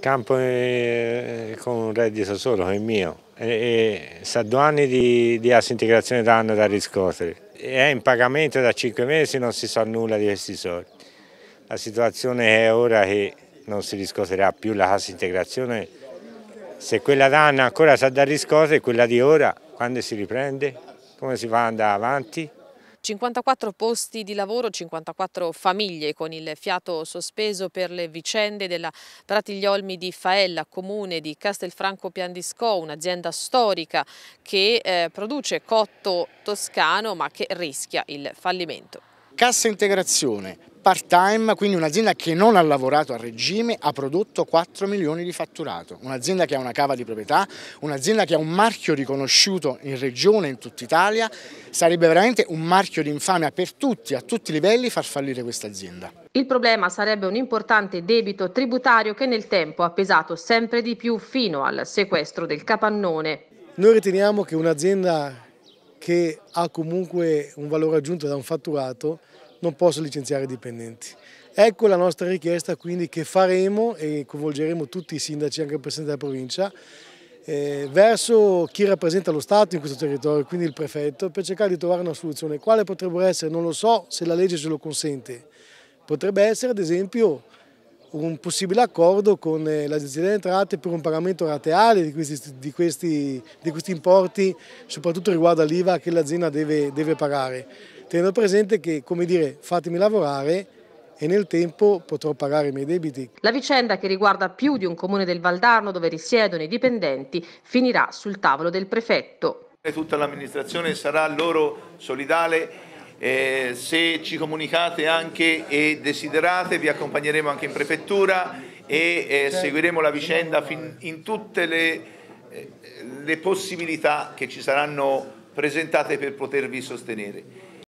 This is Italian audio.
campo è, eh, eh, con un reddito solo come il mio e, e sa due anni di, di assintegrazione danno da riscotere. È in pagamento da cinque mesi, non si sa nulla di questi soldi. La situazione è ora che non si riscoterà più la cassa integrazione. Se quella d'anno ancora sa da riscotere, quella di ora, quando si riprende, come si fa ad andare avanti? 54 posti di lavoro, 54 famiglie con il fiato sospeso per le vicende della Pratigliolmi di Faella, comune di Castelfranco Piandiscò, un'azienda storica che eh, produce cotto toscano ma che rischia il fallimento. Cassa integrazione, part time, quindi un'azienda che non ha lavorato a regime, ha prodotto 4 milioni di fatturato, un'azienda che ha una cava di proprietà, un'azienda che ha un marchio riconosciuto in regione, in tutta Italia, sarebbe veramente un marchio di infamia per tutti, a tutti i livelli, far fallire questa azienda. Il problema sarebbe un importante debito tributario che nel tempo ha pesato sempre di più fino al sequestro del capannone. Noi riteniamo che un'azienda che ha comunque un valore aggiunto da un fatturato non posso licenziare i dipendenti. Ecco la nostra richiesta quindi che faremo e coinvolgeremo tutti i sindaci, anche il Presidente della provincia, eh, verso chi rappresenta lo Stato in questo territorio, quindi il prefetto, per cercare di trovare una soluzione. Quale potrebbe essere? Non lo so se la legge ce lo consente. Potrebbe essere ad esempio un possibile accordo con eh, l'Agenzia delle Entrate per un pagamento rateale di questi, di questi, di questi importi, soprattutto riguardo all'IVA che l'azienda deve, deve pagare tenendo presente che, come dire, fatemi lavorare e nel tempo potrò pagare i miei debiti. La vicenda che riguarda più di un comune del Valdarno dove risiedono i dipendenti finirà sul tavolo del prefetto. Tutta l'amministrazione sarà loro solidale eh, se ci comunicate anche e desiderate vi accompagneremo anche in prefettura e eh, certo. seguiremo la vicenda in tutte le, eh, le possibilità che ci saranno presentate per potervi sostenere.